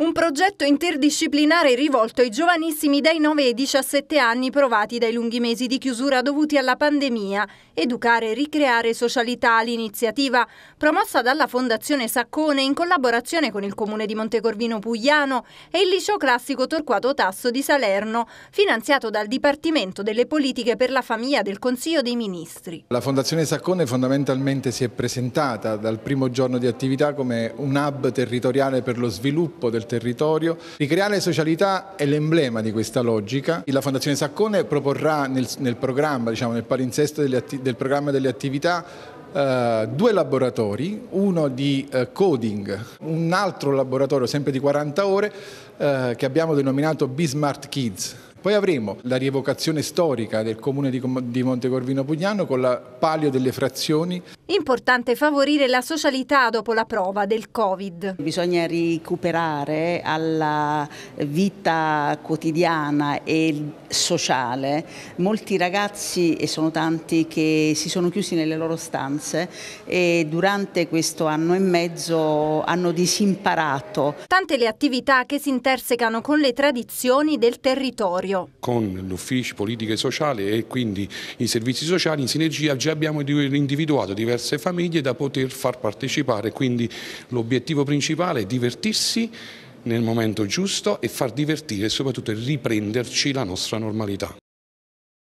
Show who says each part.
Speaker 1: Un progetto interdisciplinare rivolto ai giovanissimi dai 9 ai 17 anni provati dai lunghi mesi di chiusura dovuti alla pandemia. Educare, e ricreare socialità, l'iniziativa promossa dalla Fondazione Saccone in collaborazione con il Comune di Montecorvino Pugliano e il Liceo Classico Torquato Tasso di Salerno, finanziato dal Dipartimento delle Politiche per la Famiglia del Consiglio dei Ministri.
Speaker 2: La Fondazione Saccone fondamentalmente si è presentata dal primo giorno di attività come un hub territoriale per lo sviluppo del territorio. Ricreare socialità è l'emblema di questa logica. La Fondazione Saccone proporrà nel, nel programma, diciamo, nel palinsesto del programma delle attività Uh, due laboratori, uno di uh, coding, un altro laboratorio sempre di 40 ore uh, che abbiamo denominato B-Smart Kids, poi avremo la rievocazione storica del comune di Montecorvino Pugliano con la palio delle frazioni.
Speaker 1: Importante favorire la socialità dopo la prova del Covid.
Speaker 3: Bisogna recuperare alla vita quotidiana e sociale molti ragazzi, e sono tanti, che si sono chiusi nelle loro stanze e durante questo anno e mezzo hanno disimparato. Tante
Speaker 1: le attività che si intersecano con le tradizioni del territorio territorio.
Speaker 4: Con l'ufficio politiche sociali e quindi i servizi sociali in sinergia già abbiamo individuato diverse famiglie da poter far partecipare, quindi l'obiettivo principale è divertirsi nel momento giusto e far divertire e soprattutto riprenderci la nostra normalità.